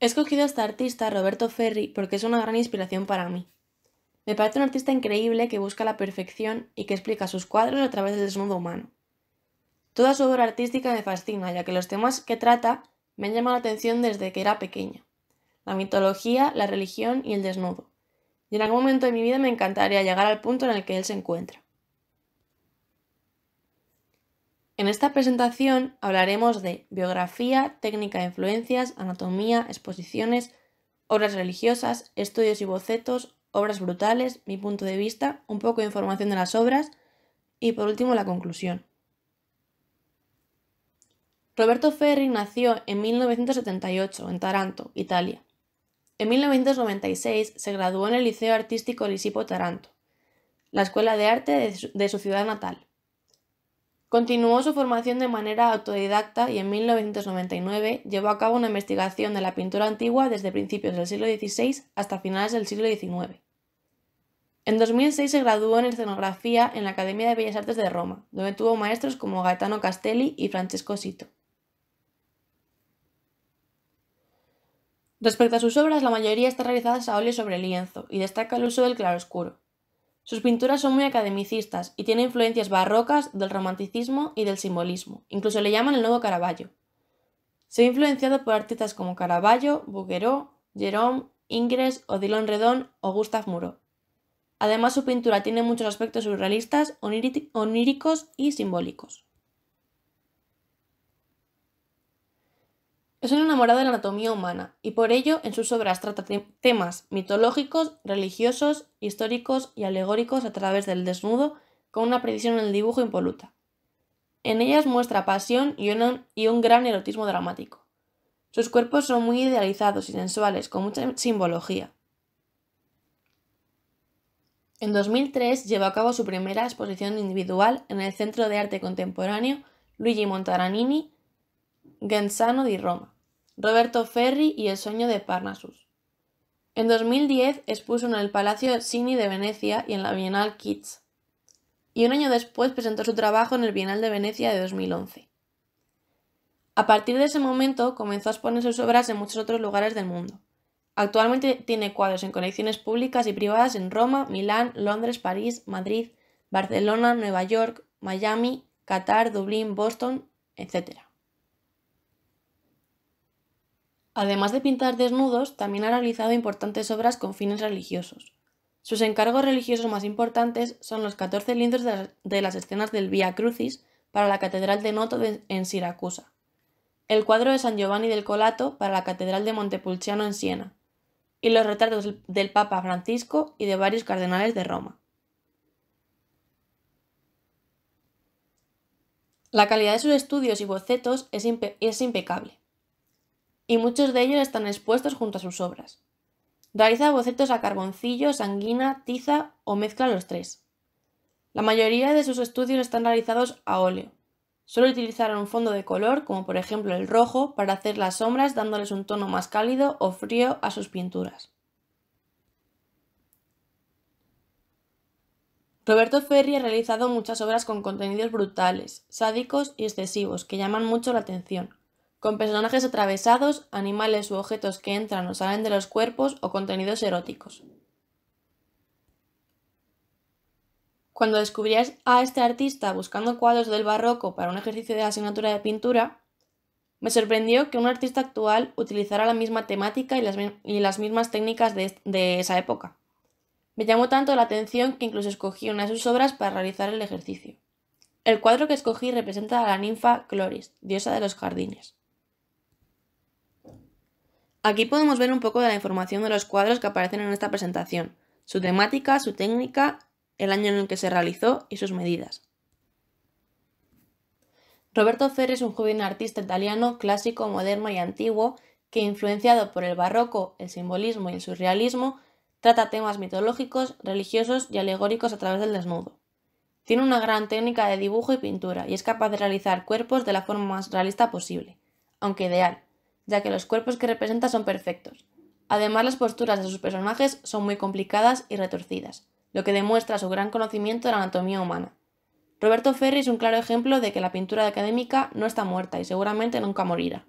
He escogido a este artista, Roberto Ferri, porque es una gran inspiración para mí. Me parece un artista increíble que busca la perfección y que explica sus cuadros a través del desnudo humano. Toda su obra artística me fascina, ya que los temas que trata me han llamado la atención desde que era pequeña. La mitología, la religión y el desnudo. Y en algún momento de mi vida me encantaría llegar al punto en el que él se encuentra. En esta presentación hablaremos de biografía, técnica de influencias, anatomía, exposiciones, obras religiosas, estudios y bocetos, obras brutales, mi punto de vista, un poco de información de las obras y por último la conclusión. Roberto Ferri nació en 1978 en Taranto, Italia. En 1996 se graduó en el Liceo Artístico Lisipo Taranto, la Escuela de Arte de su ciudad natal. Continuó su formación de manera autodidacta y en 1999 llevó a cabo una investigación de la pintura antigua desde principios del siglo XVI hasta finales del siglo XIX. En 2006 se graduó en escenografía en la Academia de Bellas Artes de Roma, donde tuvo maestros como Gaetano Castelli y Francesco Sito. Respecto a sus obras, la mayoría está realizadas a óleo sobre lienzo y destaca el uso del claroscuro. Sus pinturas son muy academicistas y tiene influencias barrocas del romanticismo y del simbolismo. Incluso le llaman el nuevo Caravaggio. Se ha influenciado por artistas como Caravaggio, Bouguereau, Jerome, Ingres, Odilon Redon o Gustave Moreau. Además, su pintura tiene muchos aspectos surrealistas, oníricos y simbólicos. Es un enamorado de la anatomía humana y por ello en sus obras trata temas mitológicos, religiosos, históricos y alegóricos a través del desnudo con una precisión en el dibujo impoluta. En ellas muestra pasión y, y un gran erotismo dramático. Sus cuerpos son muy idealizados y sensuales, con mucha simbología. En 2003 llevó a cabo su primera exposición individual en el Centro de Arte Contemporáneo Luigi Montaranini Genzano di Roma, Roberto Ferri y El sueño de Parnassus. En 2010 expuso en el Palacio Cini de Venecia y en la Bienal Kids, Y un año después presentó su trabajo en el Bienal de Venecia de 2011. A partir de ese momento comenzó a exponer sus obras en muchos otros lugares del mundo. Actualmente tiene cuadros en colecciones públicas y privadas en Roma, Milán, Londres, París, Madrid, Barcelona, Nueva York, Miami, Qatar, Dublín, Boston, etc. Además de pintar desnudos, también ha realizado importantes obras con fines religiosos. Sus encargos religiosos más importantes son los 14 lindos de las, escenas del Via Crucis para la Catedral de Noto en Siracusa, el cuadro de San Giovanni del Colato para la Catedral de Montepulciano en Siena, y los retratos del Papa Francisco y de varios cardenales de Roma. La calidad de sus estudios y bocetos es impecable y muchos de ellos están expuestos junto a sus obras. Realiza bocetos a carboncillo, sanguina, tiza o mezcla los tres. La mayoría de sus estudios están realizados a óleo. Solo utilizaron un fondo de color, como por ejemplo el rojo, para hacer las sombras dándoles un tono más cálido o frío a sus pinturas. Roberto Ferri ha realizado muchas obras con contenidos brutales, sádicos y excesivos que llaman mucho la atención, con personajes atravesados, animales u objetos que entran o salen de los cuerpos o contenidos eróticos. Cuando descubrí a este artista buscando cuadros del barroco para un ejercicio de asignatura de pintura, me sorprendió que un artista actual utilizara la misma temática y las, mismas técnicas de, de esa época. Me llamó tanto la atención que incluso escogí una de sus obras para realizar el ejercicio. El cuadro que escogí representa a la ninfa Cloris, diosa de los jardines. Aquí podemos ver un poco de la información de los cuadros que aparecen en esta presentación, su temática, su técnica, el año en el que se realizó y sus medidas. Roberto Ferri es un joven artista italiano clásico, moderno y antiguo que, influenciado por el barroco, el simbolismo y el surrealismo, trata temas mitológicos, religiosos y alegóricos a través del desnudo. Tiene una gran técnica de dibujo y pintura y es capaz de realizar cuerpos de la forma más realista posible, aunque ideal, ya que los cuerpos que representa son perfectos. Además, las posturas de sus personajes son muy complicadas y retorcidas, lo que demuestra su gran conocimiento de la anatomía humana. Roberto Ferri es un claro ejemplo de que la pintura académica no está muerta y seguramente nunca morirá.